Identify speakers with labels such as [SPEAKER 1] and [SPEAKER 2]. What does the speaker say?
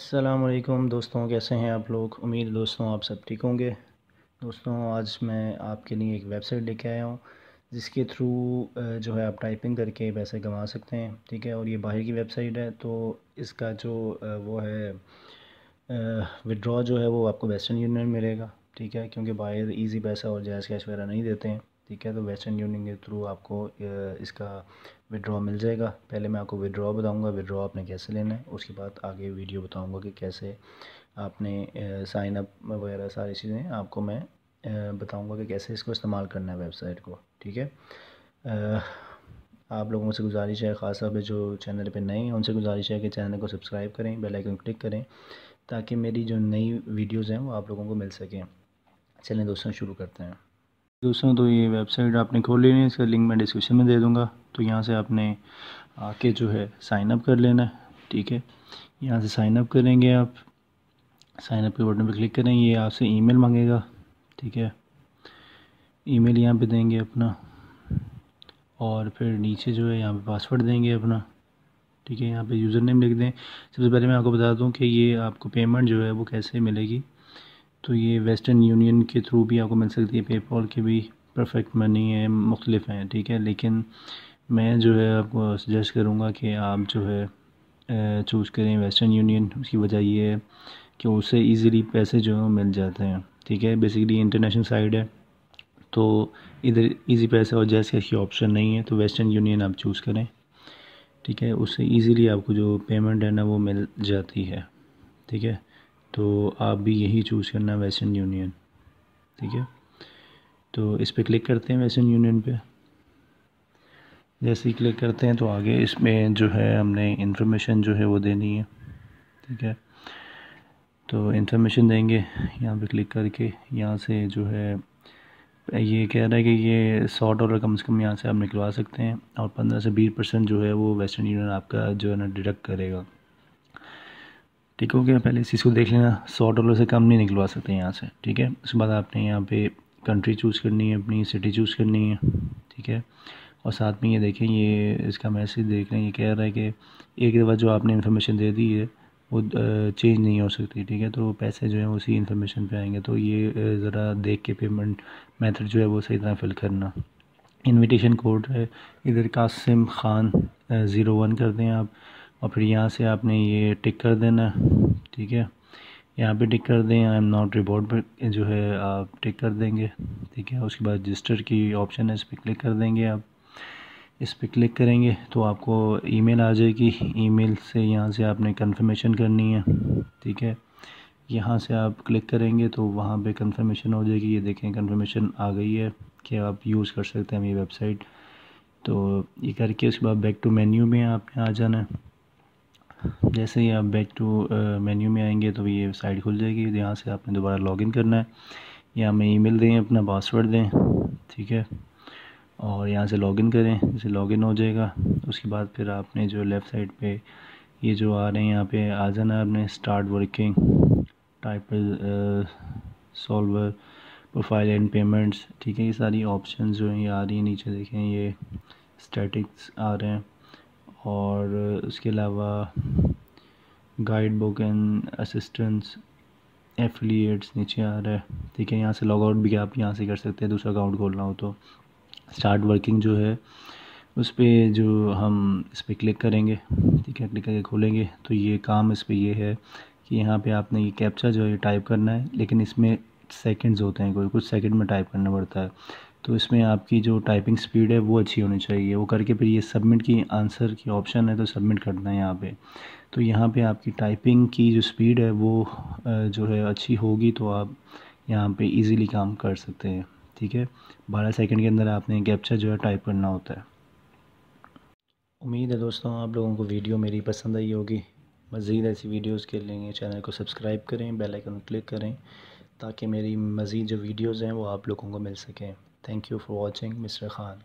[SPEAKER 1] असलम दोस्तों कैसे हैं आप लोग उम्मीद दोस्तों आप सब ठीक होंगे दोस्तों आज मैं आपके लिए एक वेबसाइट लेके आया हूँ जिसके थ्रू जो है आप टाइपिंग करके पैसे कमा सकते हैं ठीक है और ये बाहर की वेबसाइट है तो इसका जो वो है विड्रॉ जो है वो आपको वेस्टर्न यूनियन मिलेगा ठीक है क्योंकि बाहर ईजी पैसा और जायज़ कैश वगैरह नहीं देते हैं ठीक है तो वेस्टर्न यूनियन के थ्रू आपको इसका विड्रॉ मिल जाएगा पहले मैं आपको विड्रॉ बताऊंगा विड्रॉ आपने कैसे लेना है उसके बाद आगे वीडियो बताऊंगा कि कैसे आपने साइन अप वगैरह सारी चीज़ें आपको मैं बताऊंगा कि कैसे इसको इस्तेमाल करना है वेबसाइट को ठीक है आप लोगों से गुजारिश है ख़ास तौर पर जो चैनल पर नए हैं उनसे गुजारिश है कि चैनल को सब्सक्राइब करें बेलाइकन क्लिक करें ताकि मेरी जो नई वीडियोज़ हैं वो आप लोगों को मिल सकें चलें दोस्तों शुरू करते हैं दोस्तों तो ये वेबसाइट आपने खोल लेनी है इसका लिंक मैं डिस्क्रिप्शन में दे दूँगा तो यहाँ से आपने आके जो है साइनअप कर लेना है ठीक है यहाँ से साइनअप करेंगे आप साइनअप के बटन पर क्लिक करें ये आपसे ईमेल मांगेगा ठीक है ईमेल यहाँ पर देंगे अपना और फिर नीचे जो है यहाँ पे पासवर्ड देंगे अपना ठीक है यहाँ पे यूज़र नेम लिख दें सबसे पहले मैं आपको बता दूँ कि ये आपको पेमेंट जो है वो कैसे मिलेगी तो ये वेस्टर्न यूनियन के थ्रू भी आपको मिल सकती है पेपॉल के भी परफेक्ट मनी है मुख्तलिफ हैं ठीक है लेकिन मैं जो है आपको सजेस्ट करूँगा कि आप जो है चूज़ करें वेस्टर्न यूनियन उसकी वजह ये है कि उससे इजीली पैसे जो है मिल जाते हैं ठीक है बेसिकली इंटरनेशनल साइड है तो इधर इजी पैसा और जैसे इसकी ऑप्शन नहीं है तो वेस्टर्न यूनियन आप चूज़ करें ठीक है उससे इजीली आपको जो पेमेंट है ना वो मिल जाती है ठीक है तो आप भी यही चूज़ करना है वेस्टर्न यूनियन ठीक है तो इस पर क्लिक करते हैं वेस्टर्न यूनियन पे जैसे ही क्लिक करते हैं तो आगे इसमें जो है हमने इन्फॉर्मेशन जो है वो देनी है ठीक है तो इंफॉर्मेशन देंगे यहाँ पे क्लिक करके यहाँ से जो है ये कह रहा है कि ये सौ डॉलर कम से कम यहाँ से आप निकलवा सकते हैं और पंद्रह से बीस परसेंट जो है वो वेस्टर्न यूनियन आपका जो है ना डिडक्ट करेगा ठीक हो गया पहले इसी को देख लेना सौ डॉलर से कम नहीं निकलवा सकते यहाँ से ठीक है उसके बाद आपने यहाँ पे कंट्री चूज़ करनी है अपनी सिटी चूज़ करनी है ठीक है और साथ में ये देखें ये इसका मैसेज देख रहे हैं ये कह रहा है कि एक दफ़ा जो आपने इन्फॉर्मेशन दे दी है वो चेंज नहीं हो सकती ठीक है तो पैसे जो है उसी इन्फॉर्मेशन पे आएंगे तो ये ज़रा देख के पेमेंट मेथड जो है वो सही तरह फिल करना इनविटेशन कोड है इधर कासिम ख़ान ज़ीरो वन कर दें आप और फिर यहाँ से आपने ये टिक कर देना है ठीक है यहाँ पे टिक कर दें आई एम नॉट रिपोर्ट पर जो है आप टिक कर देंगे ठीक है उसके बाद रजिस्टर की ऑप्शन है इस पर क्लिक कर देंगे आप इस पर क्लिक करेंगे तो आपको ईमेल आ जाएगी ईमेल से यहाँ से आपने कंफर्मेशन करनी है ठीक है यहाँ से आप क्लिक करेंगे तो वहाँ पे कंफर्मेशन हो जाएगी ये देखें कंफर्मेशन आ गई है कि आप यूज़ कर सकते हैं ये वेबसाइट तो ये करके उसके बाद बैक टू मेन्यू में आपने आ जाना है जैसे ही आप बैक टू मेन्यू में आएंगे तो ये साइट खुल जाएगी यहाँ से आपने दोबारा लॉगिन करना है या हमें ईमेल दें अपना पासवर्ड दें ठीक है और यहाँ से लॉगिन करें जैसे लॉगिन हो जाएगा उसके बाद फिर आपने जो लेफ़्ट साइड पे ये जो आ रहे हैं यहाँ पे आ जाना है आपने start working type solver profile and payments ठीक है ये सारी ऑप्शन जो हैं ये आ रही हैं नीचे देखें ये स्टैटिक्स आ रहे हैं और उसके अलावा guide book and assistance affiliates नीचे आ रहा है ठीक है यहाँ से लॉग आउट भी आप यहाँ से कर सकते हैं दूसरा अकाउंट खोलना हो तो स्टार्ट वर्किंग जो है उस पर जो हम इस पर क्लिक करेंगे ठीक है क्लिक करके खोलेंगे तो ये काम इस पर ये है कि यहाँ पे आपने ये कैप्चा जो है टाइप करना है लेकिन इसमें सेकंड्स होते हैं कोई कुछ सेकंड में टाइप करना पड़ता है तो इसमें आपकी जो टाइपिंग स्पीड है वो अच्छी होनी चाहिए वो करके फिर ये सबमिट की आंसर की ऑप्शन है तो सबमिट करना है यहाँ पे तो यहाँ पे आपकी टाइपिंग की जो स्पीड है वो जो है अच्छी होगी तो आप यहाँ पे इजीली काम कर सकते हैं ठीक है बारह सेकंड के अंदर आपने कैप्चा जो है टाइप करना होता है उम्मीद है दोस्तों आप लोगों को वीडियो मेरी पसंद आई होगी मज़ीद ऐसी वीडियोज़ के लिए चैनल को सब्सक्राइब करें बेलाइकन क्लिक करें ताकि मेरी मज़ीद जो वीडियोज़ हैं वो आप लोगों को मिल सकें Thank you for watching Mr. Khan.